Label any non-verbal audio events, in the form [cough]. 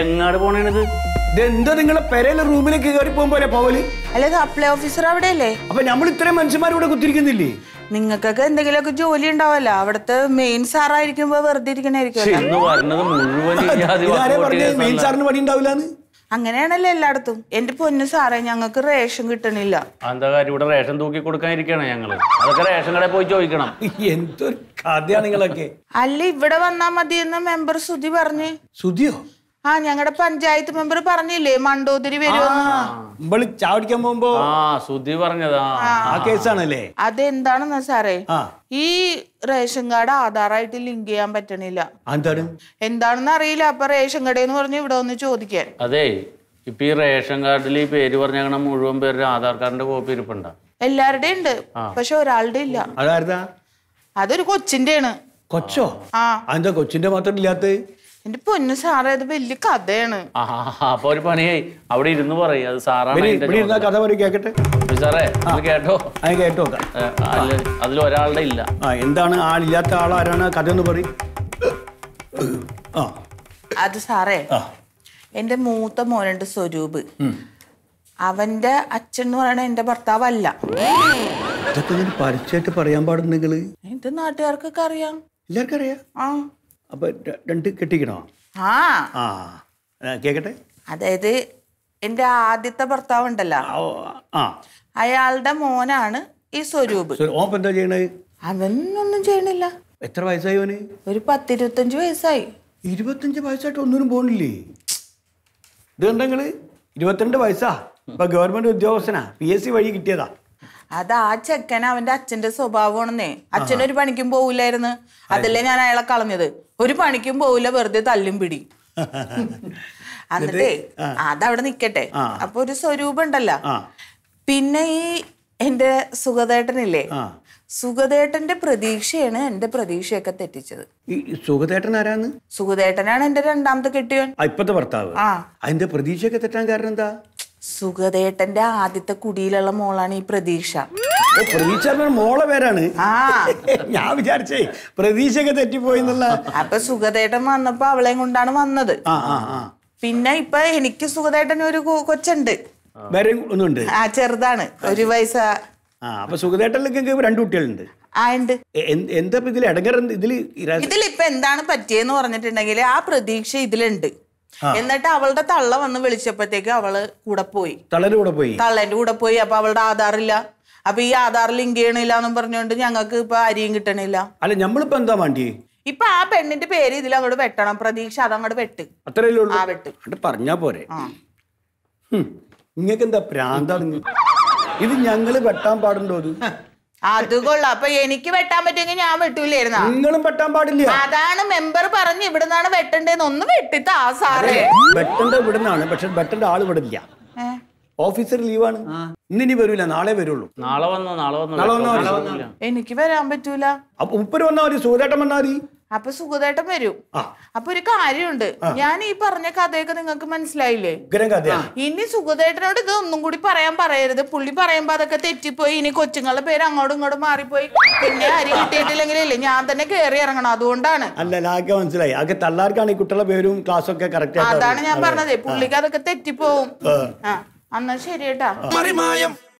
എങ്ങാട് പോണേണത് ഇതെന്താ നിങ്ങളെ പെരയില റൂമിലേക്ക് കയറി പോകുമ്പോലെ പോവല് അല്ലെങ്കിൽ അപ്ലൈ ഓഫീസർ അവിടെയല്ലേ അപ്പൊ നമ്മൾ ഇത്രയും മനുഷ്യന്മാരിവിടെ കുത്തിരിക്കുന്നില്ലേ നിങ്ങൾക്കൊക്കെ എന്തെങ്കിലുമൊക്കെ ജോലി ഉണ്ടാവല്ലോ അവിടുത്തെ മെയിൻ സാറായിരിക്കുമ്പോ വെറുതെ ഇരിക്കണായിരിക്കും അങ്ങനെയാണല്ലോ എല്ലായിടത്തും എന്റെ പൊന്നു സാറേ ഞങ്ങൾക്ക് റേഷൻ കിട്ടണില്ല റേഷൻ തൂക്കി കൊടുക്കാനിരിക്കണം [laughs] അല്ല ഇവിടെ വന്നാ മതി എന്ന് മെമ്പർ സുധി പറഞ്ഞ് സുധിയോ ആ ഞങ്ങളുടെ പഞ്ചായത്ത് മെമ്പർ പറഞ്ഞില്ലേ മണ്ടോതിരി വരുമെന്ന് അതെന്താണെന്ന സുധി പറഞ്ഞതാ ആ സാറേ ഈ റേഷൻ കാർഡ് ആധാറായിട്ട് ലിങ്ക് ചെയ്യാൻ പറ്റണില്ല എന്താണെന്ന് അറിയില്ല അപ്പൊ റേഷൻ കടയെന്ന് പറഞ്ഞ് ഇവിടെ ഒന്ന് ചോദിക്കാൻ അതെ ഇപ്പൊ ഈ റേഷൻ കാർഡിൽ ഈ പേര് പറഞ്ഞ മുഴുവൻ പേരുടെ ആധാർ കാർഡിന്റെ കോപ്പി ഇരിപ്പുണ്ട എല്ലാരുടെ ഉണ്ട് പക്ഷെ ഒരാളുടെ ഇല്ല അതൊരു കൊച്ചിന്റെ ആണ് കൊച്ചോ ആ എന്താ കൊച്ചിന്റെ മാത്രം ഇല്ലാത്ത എന്റെ പൊന്നു സാറേ അത് വലിയ കഥയാണ് അപ്പൊ ഒരു പണിയായി അവിടെ ഇരുന്ന് പറയും അത് സാറാണ് കഥ പറയും കേക്കട്ടെ സാറേ കേട്ടോ അത് കേട്ടോ അതിൽ ഒരാളുടെ ഇല്ല എന്താണ് ആളില്ലാത്ത ആളാരാണ് കഥ എന്ന് പറയും അത് സാറേ എന്റെ മൂത്ത മോനുണ്ട് സ്വരൂപ് അവന്റെ അച്ഛൻ എന്ന് പറയണ എന്റെ ഭർത്താവല്ല ഇതൊക്കെ പരിചയമായിട്ട് പറയാൻ പാടുന്നെങ്കിൽ എന്റെ ഇത് നാട്ടുകാർക്കൊക്കെ അറിയാം എല്ലാവർക്കും അറിയാം ആ അപ്പൊ രണ്ട് കെട്ടിക്കണോ ആ ആ കേക്കട്ടെ അതായത് എൻ്റെ ആദ്യത്തെ ഭർത്താവ് ഉണ്ടല്ലോ അയാളുടെ മോനാണ് ഈ സ്വരൂപ് ഓപ്പ് എന്താ ചെയ്യണേ അവനൊന്നും ചെയ്യണില്ല എത്ര വയസ്സായി അവന് ഒരു പത്തിരുപത്തഞ്ച് വയസ്സായി ഇരുപത്തഞ്ച് വയസ്സായിട്ട് ഒന്നിനും പോണില്ലേ ഇത് കണ്ടെങ്കിൽ ഇരുപത്തിരണ്ട് വയസ്സാ ഇപ്പൊ ഗവൺമെന്റ് ഉദ്യോഗസ്ഥനാ പി എസ് സി വഴി കിട്ടിയതാ അത് ആ ചെക്കൻ അവന്റെ അച്ഛന്റെ സ്വഭാവമാണെന്നേ അച്ഛൻ ഒരു പണിക്കും പോവില്ലായിരുന്നു അതല്ലേ ഞാൻ അയാളെ കളഞ്ഞത് ഒരു പണിക്കും പോവില്ല വെറുതെ തല്ലും പിടി [laughs] എന്നിട്ടേ അതവിടെ നിക്കട്ടെ അപ്പൊ ഒരു സ്വരൂപം പിന്നെ ഈ എന്റെ സുഗതേട്ടനില്ലേ സുഗതേട്ടന്റെ പ്രതീക്ഷയാണ് എന്റെ പ്രതീക്ഷയൊക്കെ തെറ്റിച്ചത് സുഗതേട്ടൻ ആരാന്ന് സുഗതേട്ടനാണ് എന്റെ രണ്ടാമത്തെ കെട്ടിയവൻ ഇപ്പത്തെ ഭർത്താവ് ആ അതിന്റെ പ്രതീക്ഷയൊക്കെ തെറ്റാൻ കാരണം എന്താ സുഗതേട്ടന്റെ ആദ്യത്തെ കുടിയിലുള്ള മോളാണ് ഈ പ്രതീക്ഷ മോളെ പേരാണ് ഞാൻ വിചാരിച്ചേ പ്രതീക്ഷയൊക്കെ തെറ്റിപ്പോയിന്നല്ല അപ്പൊ സുഗതേട്ടൻ വന്നപ്പോ അവളെ കൊണ്ടാണ് വന്നത് പിന്നെ ഇപ്പൊ എനിക്ക് സുഗതേട്ടൻ ഒരു കൊച്ചുണ്ട് ആ ചെറുതാണ് ഒരു വയസ്സ അപ്പൊ സുഗതേട്ടനിലേക്ക് രണ്ട് കുട്ടികളുണ്ട് എന്താ ഇതിൽ ഇതിൽ ഇതിലിപ്പോ എന്താണ് പറ്റിയെന്ന് പറഞ്ഞിട്ടുണ്ടെങ്കിൽ ആ പ്രതീക്ഷ ഇതിലുണ്ട് എന്നിട്ട് അവളുടെ തള്ള വന്ന് വിളിച്ചപ്പോഴത്തേക്ക് അവള് കൂടെ പോയി തള്ളന്റെ കൂടെ പോയി തള്ളന്റെ കൂടെ പോയി അപ്പൊ അവളുടെ ആധാറില്ല അപ്പൊ ഈ ആധാർ ലിങ്ക് ചെയ്യണില്ല എന്നും പറഞ്ഞുകൊണ്ട് ഞങ്ങൾക്ക് ഇപ്പൊ അരിയും കിട്ടണില്ല അല്ല നമ്മളിപ്പോ എന്താ വേണ്ടി ഇപ്പൊ ആ പെണ്ണിന്റെ പേര് ഇതിൽ അങ്ങോട്ട് വെട്ടണം പ്രതീക്ഷ അതങ്ങോട്ട് വെട്ട് അത്രേ ഉള്ളൂ ആ വെട്ട് പറഞ്ഞാ പോരെ നിങ്ങൾക്ക് എന്താ പ്രാന്താണ് ഇത് ഞങ്ങള് വെട്ടാൻ പാടുണ്ടോ അത് അതുകൊള്ളാം അപ്പൊ എനിക്ക് വെട്ടാൻ പറ്റുമെങ്കിൽ ഞാൻ വെട്ടൂലായിരുന്നു നിങ്ങളും വെട്ടാൻ പാടില്ല അതാണ് മെമ്പർ പറഞ്ഞു ഇവിടുന്നാണ് വെട്ടണ്ടേന്ന് ഒന്ന് വെട്ടിത്താ സാറേ വെട്ടണ്ട ഇവിടുന്നാണ് പക്ഷെ വെട്ടണ്ട ആള് വിടില്ല ഓഫീസർ ലീവാണ് ആണ് ഇന്നിനി വരൂല നാളെ വരുള്ളൂ നാളെ വന്നോ നാളെ വന്നോ നാളെ വന്നോ എനിക്ക് വരാൻ പറ്റൂല ഉപ്പര് വന്നാ മതി സൂര്യേട്ടം വന്നാ മതി അപ്പൊ സുഗതേട്ടൻ വരും അപ്പൊ ഒരു കാര്യമുണ്ട് ഞാൻ ഈ പറഞ്ഞ കഥയൊക്കെ നിങ്ങൾക്ക് മനസ്സിലായില്ലേ ഇനി സുഗതേട്ടനോട് ഇത് ഒന്നും കൂടി പറയാൻ പറയരുത് പുള്ളി പറയുമ്പോ അതൊക്കെ തെറ്റിപ്പോയി ഇനി കൊച്ചുങ്ങളുടെ പേര് അങ്ങോട്ടും ഇങ്ങോട്ടും മാറിപ്പോയി പിന്നെ അരി കിട്ടിയിട്ടില്ലെങ്കിലേ ഞാൻ തന്നെ കയറി ഇറങ്ങണം അതുകൊണ്ടാണ് അല്ല മനസ്സിലായി പേരും ക്ലാസ്സൊക്കെ അതാണ് ഞാൻ പറഞ്ഞത് പുള്ളിക്ക് അതൊക്കെ തെറ്റിപ്പോവും എന്നാ ശരി കേട്ടാ